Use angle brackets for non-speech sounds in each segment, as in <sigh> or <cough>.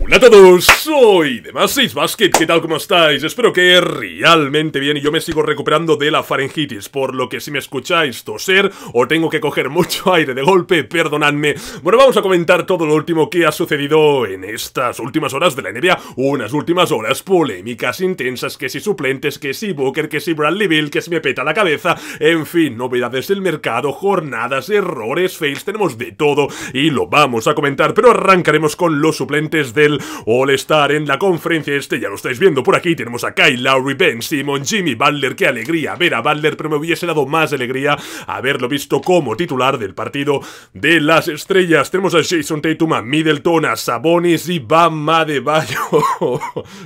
Hola a todos, soy de más Basket, ¿qué tal? ¿Cómo estáis? Espero que realmente bien y yo me sigo recuperando de la faringitis, por lo que si me escucháis toser o tengo que coger mucho <laughs> aire de golpe, perdonadme. Bueno, vamos a comentar todo lo último que ha sucedido en estas últimas horas de la NBA, unas últimas horas polémicas, intensas, que si suplentes, que si Booker, que si Bradley Bill, que si me peta la cabeza, en fin, novedades del mercado, jornadas, errores, fails, tenemos de todo y lo vamos a comentar, pero arrancaremos con los suplentes de All-Star en la conferencia este. Ya lo estáis viendo por aquí. Tenemos a Kyle Lowry, Ben Simon, Jimmy Butler. ¡Qué alegría! Ver a Butler, pero me hubiese dado más alegría haberlo visto como titular del partido de las estrellas. Tenemos a Jason Tatum, a Middleton, a Sabonis y Bama de Bayo. <laughs>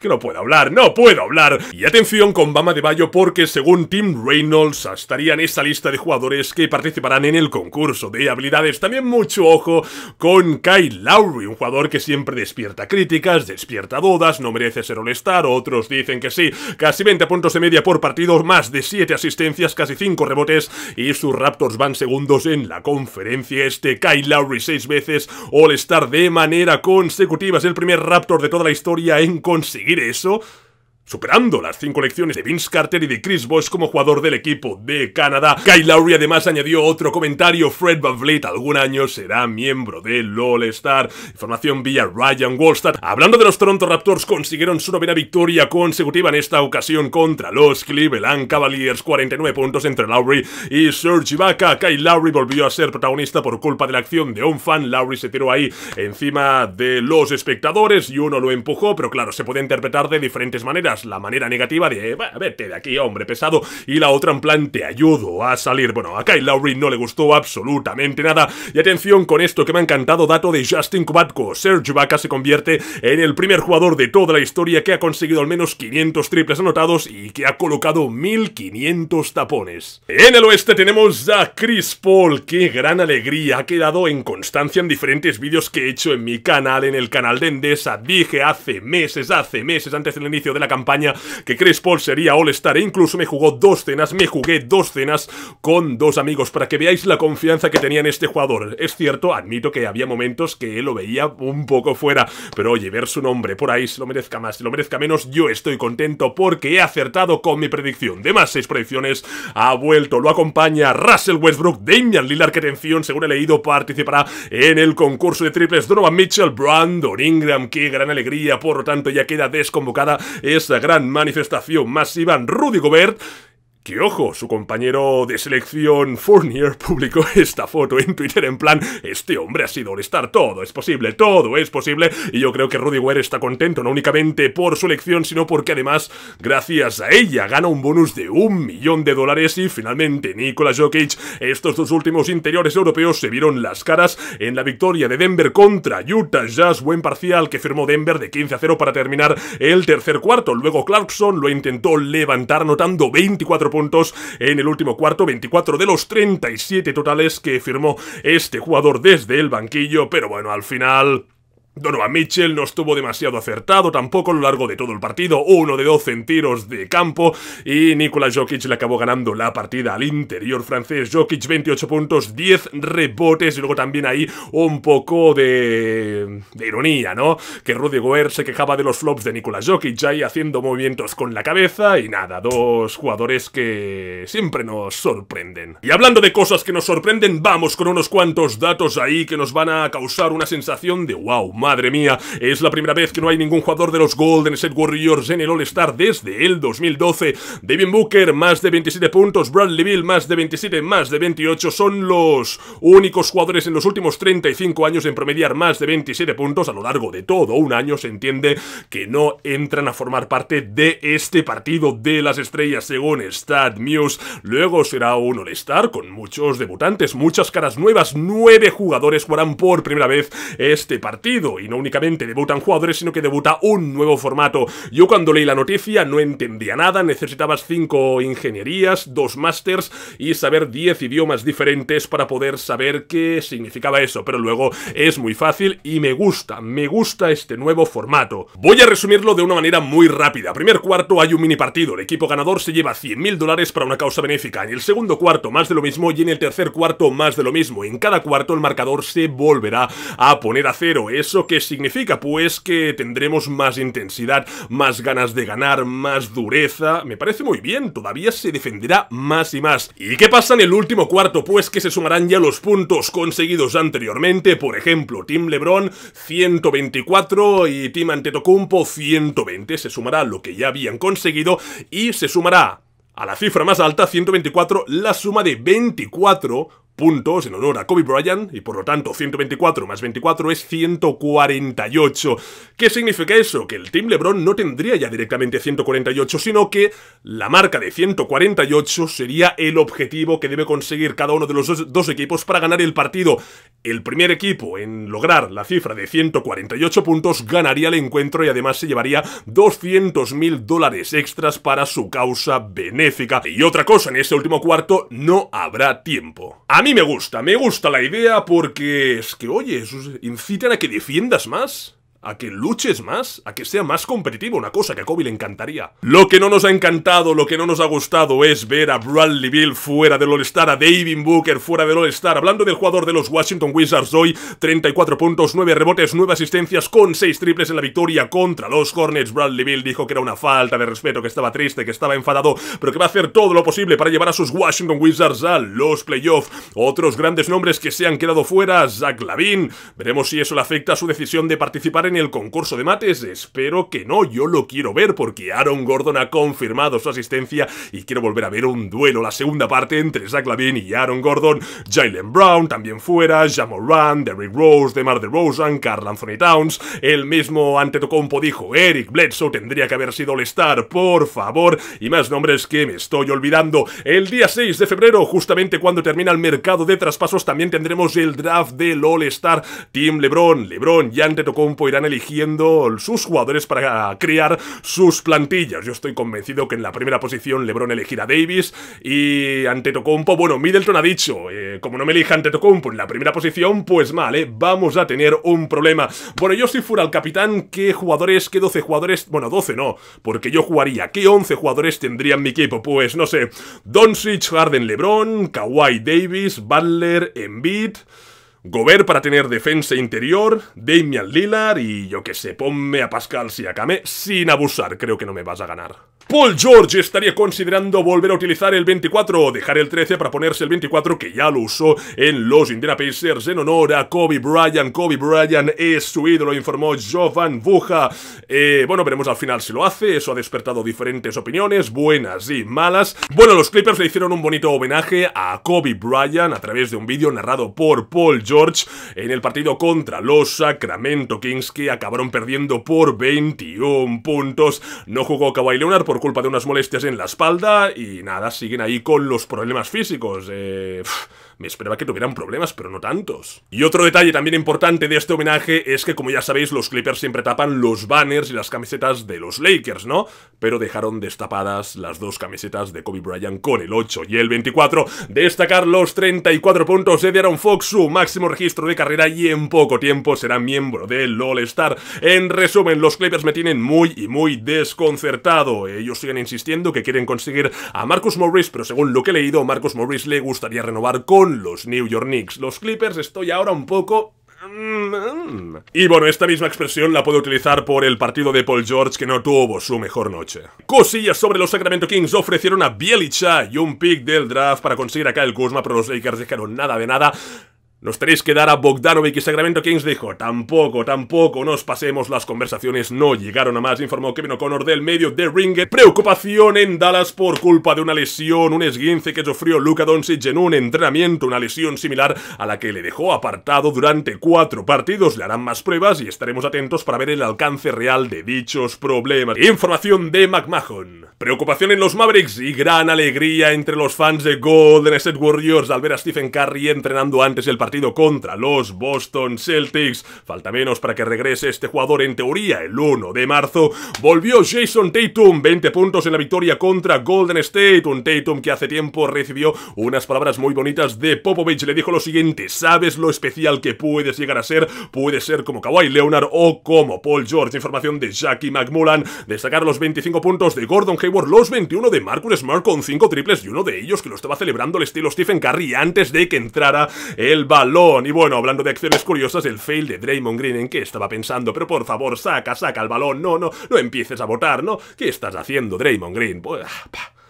que no puedo hablar, no puedo hablar. Y atención con Bama de Bayo porque según Tim Reynolds estaría en esa lista de jugadores que participarán en el concurso de habilidades. También mucho ojo con Kyle Lowry, un jugador que siempre despierta despierta críticas, despierta dudas, no merece ser All-Star, otros dicen que sí, casi 20 puntos de media por partido, más de 7 asistencias, casi 5 rebotes y sus Raptors van segundos en la conferencia este. Kyle Lowry 6 veces All-Star de manera consecutiva, es el primer Raptor de toda la historia en conseguir eso superando las cinco elecciones de Vince Carter y de Chris Bosh como jugador del equipo de Canadá. Kyle Lowry además añadió otro comentario, Fred Van algún año será miembro del All-Star. Información vía Ryan Wallstad. Hablando de los Toronto Raptors, consiguieron su novena victoria consecutiva en esta ocasión contra los Cleveland Cavaliers. 49 puntos entre Lowry y Serge Ibaka. Kyle Lowry volvió a ser protagonista por culpa de la acción de un fan. Lowry se tiró ahí encima de los espectadores y uno lo empujó, pero claro, se puede interpretar de diferentes maneras. La manera negativa de, vete de aquí, hombre pesado. Y la otra en plan, te ayudo a salir. Bueno, a Kyle Lowry no le gustó absolutamente nada. Y atención con esto que me ha encantado dato de Justin Kubatko. Serge Ibaka se convierte en el primer jugador de toda la historia que ha conseguido al menos 500 triples anotados y que ha colocado 1500 tapones. En el oeste tenemos a Chris Paul. Qué gran alegría. Ha quedado en constancia en diferentes vídeos que he hecho en mi canal, en el canal de Endesa. Dije hace meses, hace meses antes del inicio de la campaña que Chris Paul sería All-Star e incluso me jugó dos cenas, me jugué dos cenas con dos amigos para que veáis la confianza que tenía en este jugador. Es cierto, admito que había momentos que lo veía un poco fuera, pero oye, ver su nombre por ahí, si lo merezca más, si lo merezca menos, yo estoy contento porque he acertado con mi predicción. De más seis predicciones, ha vuelto, lo acompaña Russell Westbrook, Damian Lillard, que atención, según he leído, participará en el concurso de triples Donovan Mitchell, Brandon Ingram, qué gran alegría, por lo tanto ya queda desconvocada esa gran manifestación masiva en Rudy Gobert que ojo, su compañero de selección Fournier <laughs> publicó esta foto en Twitter en plan, este hombre ha sido All-Star, todo es posible, todo es posible, y yo creo que Rudy Ware está contento no únicamente por su elección, sino porque además, gracias a ella, gana un bonus de un millón de dólares y finalmente Nikola Jokic, estos dos últimos interiores europeos se vieron las caras en la victoria de Denver contra Utah Jazz, buen parcial que firmó Denver de 15 a 0 para terminar el tercer cuarto, luego Clarkson lo intentó levantar anotando 24 puntos en el último cuarto, 24 de los 37 totales que firmó este jugador desde el banquillo, pero bueno, al final Donovan Mitchell no estuvo demasiado acertado tampoco a lo largo de todo el partido, uno de 12 en tiros de campo y Nikola Jokic le acabó ganando la partida al interior francés. Jokic 28 puntos, 10 rebotes y luego también ahí un poco de, de ironía, ¿no? Que Rudy Goer se quejaba de los flops de Nikola Jokic ahí haciendo movimientos con la cabeza y nada, dos jugadores que siempre nos sorprenden. Y hablando de cosas que nos sorprenden, vamos con unos cuantos datos ahí que nos van a causar una sensación de wow, madre mía, es la primera vez que no hay ningún jugador de los Golden State Warriors en el All-Star desde el 2012. Devin Booker, más de 27 puntos, Bradley Bill, más de 27, más de 28, son los únicos jugadores en los últimos 35 años en promediar más de 27 puntos a lo largo de todo un año, se entiende que no entran a formar parte de este partido de las estrellas según News. Luego será un All-Star con muchos debutantes, muchas caras nuevas, nueve jugadores jugarán por primera vez este partido y no únicamente debutan jugadores, sino que debuta un nuevo formato. Yo cuando leí la noticia no entendía nada, necesitabas 5 ingenierías, 2 másters y saber 10 idiomas diferentes para poder saber qué significaba eso, pero luego es muy fácil y me gusta, me gusta este nuevo formato. Voy a resumirlo de una manera muy rápida. Primer cuarto hay un mini partido, el equipo ganador se lleva 100.000 dólares para una causa benéfica, en el segundo cuarto más de lo mismo y en el tercer cuarto más de lo mismo. En cada cuarto el marcador se volverá a poner a cero, eso qué significa? Pues que tendremos más intensidad, más ganas de ganar, más dureza. Me parece muy bien, todavía se defenderá más y más. ¿Y qué pasa en el último cuarto? Pues que se sumarán ya los puntos conseguidos anteriormente. Por ejemplo, Team LeBron 124 y Team Antetokounmpo 120. Se sumará lo que ya habían conseguido y se sumará a la cifra más alta, 124, la suma de 24 puntos en honor a Kobe Bryant y por lo tanto 124 más 24 es 148. ¿Qué significa eso? Que el Team LeBron no tendría ya directamente 148, sino que la marca de 148 sería el objetivo que debe conseguir cada uno de los dos, equipos para ganar el partido. El primer equipo en lograr la cifra de 148 puntos ganaría el encuentro y además se llevaría 200.000 dólares extras para su causa benéfica. Y otra cosa, en ese último cuarto no habrá tiempo. A mí me gusta, me gusta la idea porque es que, oye, incitan a que defiendas más a que luches más, a que sea más competitivo, una cosa que a Kobe le encantaría. Lo que no nos ha encantado, lo que no nos ha gustado es ver a Bradley Bill fuera del All-Star, a David Booker fuera del All-Star. Hablando del jugador de los Washington Wizards hoy, 34 puntos, 9 rebotes, 9 asistencias con 6 triples en la victoria contra los Hornets. Bradley Bill dijo que era una falta de respeto, que estaba triste, que estaba enfadado, pero que va a hacer todo lo posible para llevar a sus Washington Wizards a los playoffs. Otros grandes nombres que se han quedado fuera, Zach Lavin. Veremos si eso le afecta a su decisión de participar en el concurso de mates? Espero que no, yo lo quiero ver porque Aaron Gordon ha confirmado su asistencia y quiero volver a ver un duelo, la segunda parte entre Zach Lavin y Aaron Gordon, Jalen Brown también fuera, Jamal Jamoran, Derrick Rose, DeMar DeRozan, Carl Anthony Towns, el mismo ante Antetokounmpo dijo, Eric Bledsoe tendría que haber sido All-Star, por favor, y más nombres que me estoy olvidando. El día 6 de febrero, justamente cuando termina el mercado de traspasos, también tendremos el draft del All-Star, Team LeBron, LeBron y Antetokounmpo irán eligiendo sus jugadores para crear sus plantillas. Yo estoy convencido que en la primera posición LeBron elegirá Davis y Antetokounmpo, bueno, Middleton ha dicho, eh, como no me elija Antetokounmpo en la primera posición, pues mal, vamos a tener un problema. Bueno, yo si fuera el capitán, ¿qué jugadores, qué 12 jugadores? Bueno, 12 no, porque yo jugaría, ¿qué 11 jugadores tendría en mi equipo? Pues no sé, Doncic, Harden, LeBron, Kawhi Davis, Butler, Embiid... Gober para tener defensa interior, Damian Lillard y yo que sé, ponme a Pascal Siakame sin abusar, creo que no me vas a ganar. Paul George estaría considerando volver a utilizar el 24 o dejar el 13 para ponerse el 24 que ya lo usó en los Indiana Pacers en honor a Kobe Bryant. Kobe Bryant es su ídolo, informó Jovan Buja. Eh, bueno, veremos al final si lo hace. Eso ha despertado diferentes opiniones, buenas y malas. Bueno, los Clippers le hicieron un bonito homenaje a Kobe Bryant a través de un vídeo narrado por Paul George en el partido contra los Sacramento Kings que acabaron perdiendo por 21 puntos. No jugó Kawhi Leonard por por culpa de unas molestias en la espalda y nada, siguen ahí con los problemas físicos. Eh, me esperaba que tuvieran problemas, pero no tantos. Y otro detalle también importante de este homenaje es que, como ya sabéis, los Clippers siempre tapan los banners y las camisetas de los Lakers, ¿no? Pero dejaron destapadas las dos camisetas de Kobe Bryant con el 8 y el 24. Destacar los 34 puntos de Aaron Fox, su máximo registro de carrera y en poco tiempo será miembro del All-Star. En resumen, los Clippers me tienen muy y muy desconcertado. Ellos siguen insistiendo que quieren conseguir a Marcus Morris, pero según lo que he leído, Marcus Morris le gustaría renovar con los New York Knicks. Los Clippers estoy ahora un poco mm, mm. y bueno, esta misma expresión la puedo utilizar por el partido de Paul George que no tuvo su mejor noche. Cosillas sobre los Sacramento Kings ofrecieron a Bielicha y un pick del draft para conseguir a el Kuzma, pero los Lakers dejaron nada de nada. Nos tenéis que dar a Bogdanovic y Sacramento Kings dijo, tampoco, tampoco nos pasemos, las conversaciones no llegaron a más, informó Kevin O'Connor del medio de Ring. Preocupación en Dallas por culpa de una lesión, un esguince que sufrió Luka Doncic en un entrenamiento, una lesión similar a la que le dejó apartado durante cuatro partidos. Le harán más pruebas y estaremos atentos para ver el alcance real de dichos problemas. Información de McMahon. Preocupación en los Mavericks y gran alegría entre los fans de Golden State Warriors al ver a Stephen Curry entrenando antes del partido contra los Boston Celtics. Falta menos para que regrese este jugador en teoría el 1 de marzo. Volvió Jason Tatum, 20 puntos en la victoria contra Golden State. Un Tatum que hace tiempo recibió unas palabras muy bonitas de Popovich. Le dijo lo siguiente, sabes lo especial que puedes llegar a ser, puedes ser como Kawhi Leonard o como Paul George. Información de Jackie McMullan, destacar los 25 puntos de Gordon Hayward, los 21 de Marcus Smart con 5 triples y uno de ellos que lo estaba celebrando el estilo Stephen Curry antes de que entrara el bar. Y bueno, hablando de acciones curiosas, el fail de Draymond Green, ¿en qué estaba pensando? Pero por favor, saca, saca el balón. No, no, no empieces a votar, ¿no? ¿Qué estás haciendo, Draymond Green? Pues,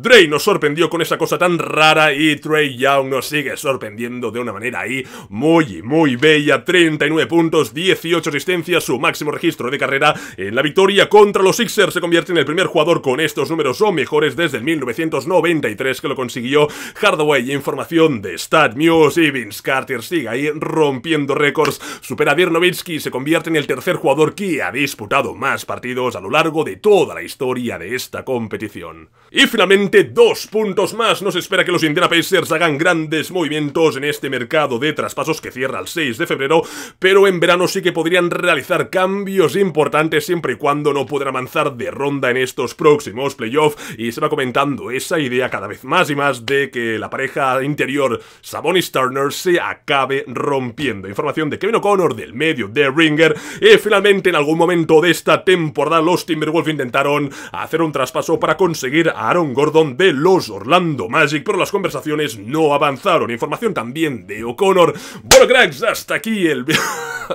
Dre nos sorprendió con esa cosa tan rara y Trey Young nos sigue sorprendiendo de una manera ahí muy, muy bella. 39 puntos, 18 asistencias, su máximo registro de carrera en la victoria contra los Sixers. Se convierte en el primer jugador con estos números o mejores desde el 1993 que lo consiguió Hardaway. Información de StatMuse y Vince Carter sigue ahí rompiendo récords. Supera a y se convierte en el tercer jugador que ha disputado más partidos a lo largo de toda la historia de esta competición. Y finalmente dos puntos más No se espera que los Indiana Pacers hagan grandes movimientos en este mercado de traspasos que cierra el 6 de febrero, pero en verano sí que podrían realizar cambios importantes siempre y cuando no puedan avanzar de ronda en estos próximos playoffs y se va comentando esa idea cada vez más y más de que la pareja interior Sabonis Turner se acabe rompiendo. Información de Kevin O'Connor del medio de Ringer y finalmente en algún momento de esta temporada los Timberwolves intentaron hacer un traspaso para conseguir a Aaron Gordon de los Orlando Magic, pero las conversaciones no avanzaron. Información también de O'Connor. Bueno, cracks, hasta aquí el...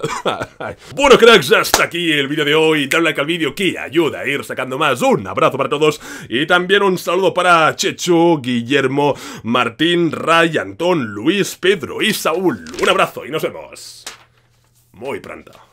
<laughs> bueno, cracks, hasta aquí el vídeo de hoy. Dale like al vídeo que ayuda a ir sacando más. Un abrazo para todos y también un saludo para Chechu, Guillermo, Martín, Ray, Antón, Luis, Pedro y Saúl. Un abrazo y nos vemos muy pronto.